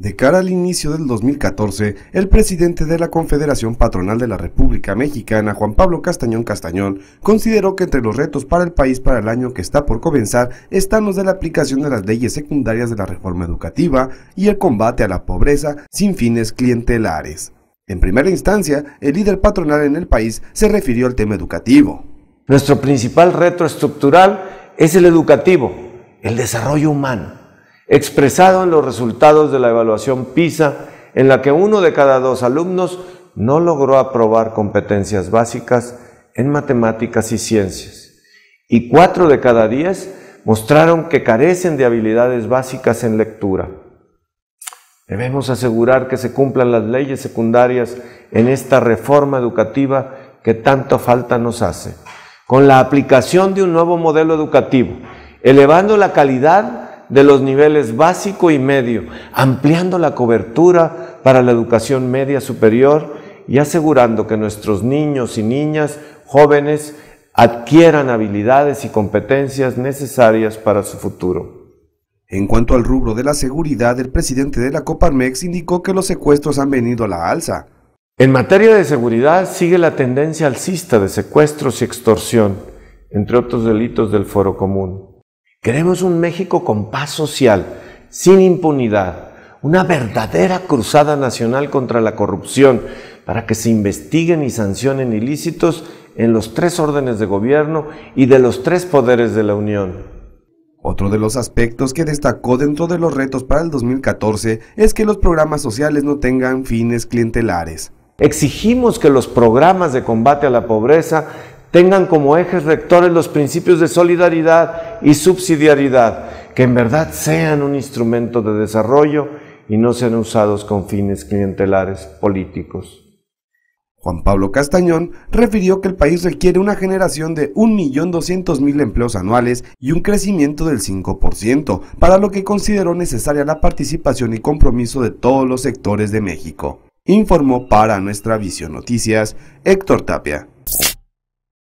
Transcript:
De cara al inicio del 2014, el presidente de la Confederación Patronal de la República Mexicana, Juan Pablo Castañón Castañón, consideró que entre los retos para el país para el año que está por comenzar están los de la aplicación de las leyes secundarias de la reforma educativa y el combate a la pobreza sin fines clientelares. En primera instancia, el líder patronal en el país se refirió al tema educativo. Nuestro principal reto estructural es el educativo, el desarrollo humano expresado en los resultados de la evaluación PISA, en la que uno de cada dos alumnos no logró aprobar competencias básicas en matemáticas y ciencias, y cuatro de cada diez mostraron que carecen de habilidades básicas en lectura. Debemos asegurar que se cumplan las leyes secundarias en esta reforma educativa que tanto falta nos hace, con la aplicación de un nuevo modelo educativo, elevando la calidad de los niveles básico y medio, ampliando la cobertura para la educación media superior y asegurando que nuestros niños y niñas jóvenes adquieran habilidades y competencias necesarias para su futuro. En cuanto al rubro de la seguridad, el presidente de la Coparmex indicó que los secuestros han venido a la alza. En materia de seguridad sigue la tendencia alcista de secuestros y extorsión, entre otros delitos del foro común. Queremos un México con paz social, sin impunidad, una verdadera cruzada nacional contra la corrupción, para que se investiguen y sancionen ilícitos en los tres órdenes de gobierno y de los tres poderes de la Unión. Otro de los aspectos que destacó dentro de los retos para el 2014 es que los programas sociales no tengan fines clientelares. Exigimos que los programas de combate a la pobreza tengan como ejes rectores los principios de solidaridad y subsidiariedad, que en verdad sean un instrumento de desarrollo y no sean usados con fines clientelares políticos. Juan Pablo Castañón refirió que el país requiere una generación de 1.200.000 empleos anuales y un crecimiento del 5%, para lo que consideró necesaria la participación y compromiso de todos los sectores de México. Informó para nuestra Visión Noticias Héctor Tapia.